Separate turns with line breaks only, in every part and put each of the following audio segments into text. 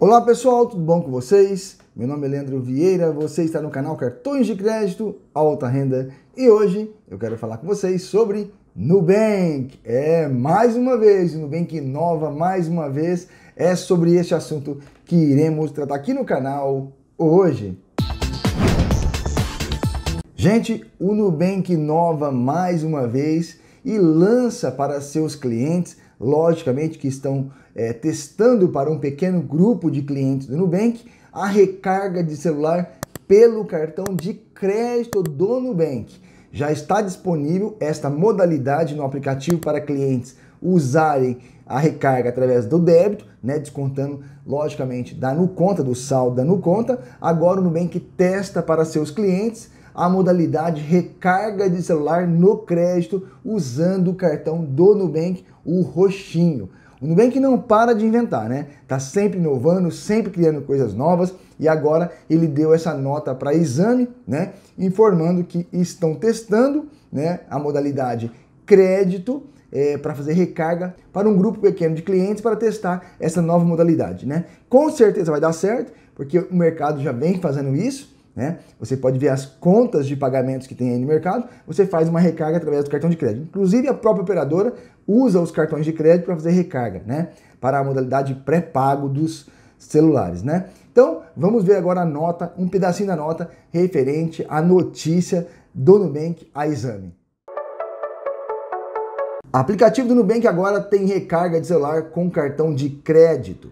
Olá pessoal, tudo bom com vocês? Meu nome é Leandro Vieira, você está no canal Cartões de Crédito Alta Renda e hoje eu quero falar com vocês sobre Nubank. É, mais uma vez, Nubank Nova, mais uma vez, é sobre este assunto que iremos tratar aqui no canal hoje. Gente, o Nubank Nova mais uma vez e lança para seus clientes logicamente, que estão é, testando para um pequeno grupo de clientes do Nubank a recarga de celular pelo cartão de crédito do Nubank. Já está disponível esta modalidade no aplicativo para clientes usarem a recarga através do débito, né, descontando logicamente da conta do saldo da conta Agora o Nubank testa para seus clientes a modalidade recarga de celular no crédito usando o cartão do Nubank, o roxinho. O Nubank não para de inventar, né? Tá sempre inovando, sempre criando coisas novas e agora ele deu essa nota para exame, né? Informando que estão testando, né? A modalidade crédito é, para fazer recarga para um grupo pequeno de clientes para testar essa nova modalidade, né? Com certeza vai dar certo porque o mercado já vem fazendo isso né? Você pode ver as contas de pagamentos que tem aí no mercado, você faz uma recarga através do cartão de crédito. Inclusive, a própria operadora usa os cartões de crédito para fazer recarga, né? Para a modalidade pré-pago dos celulares, né? Então, vamos ver agora a nota, um pedacinho da nota referente à notícia do Nubank a exame. O aplicativo do Nubank agora tem recarga de celular com cartão de crédito.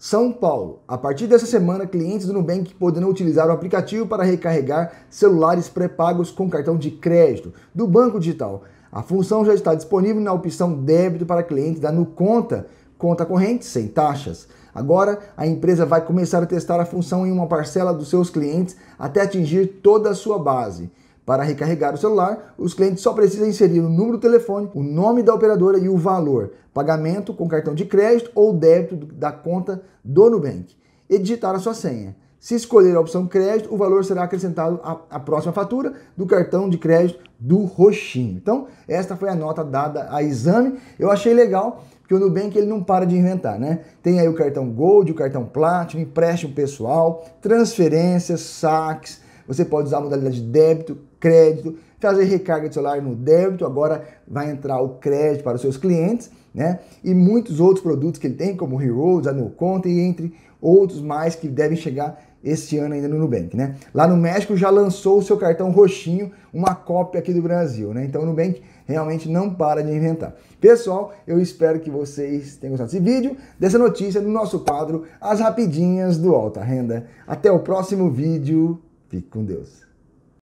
São Paulo. A partir dessa semana, clientes do Nubank poderão utilizar o aplicativo para recarregar celulares pré-pagos com cartão de crédito do Banco Digital. A função já está disponível na opção débito para clientes da Nuconta, conta corrente sem taxas. Agora, a empresa vai começar a testar a função em uma parcela dos seus clientes até atingir toda a sua base. Para recarregar o celular, os clientes só precisam inserir o número do telefone, o nome da operadora e o valor, pagamento com cartão de crédito ou débito da conta do Nubank e digitar a sua senha. Se escolher a opção crédito, o valor será acrescentado à, próxima fatura do cartão de crédito do roxinho. Então, esta foi a nota dada a exame. Eu achei legal, porque o Nubank ele não para de inventar, né? Tem aí o cartão Gold, o cartão Platinum, empréstimo pessoal, transferências, saques, você pode usar a modalidade de débito, crédito, fazer recarga de celular no débito, agora vai entrar o crédito para os seus clientes, né? E muitos outros produtos que ele tem, como o Heroes, a Conta e entre outros mais que devem chegar este ano ainda no Nubank, né? Lá no México já lançou o seu cartão roxinho, uma cópia aqui do Brasil, né? Então o Nubank realmente não para de inventar. Pessoal, eu espero que vocês tenham gostado desse vídeo, dessa notícia, no nosso quadro As Rapidinhas do Alta Renda. Até o próximo vídeo. Fique com Deus.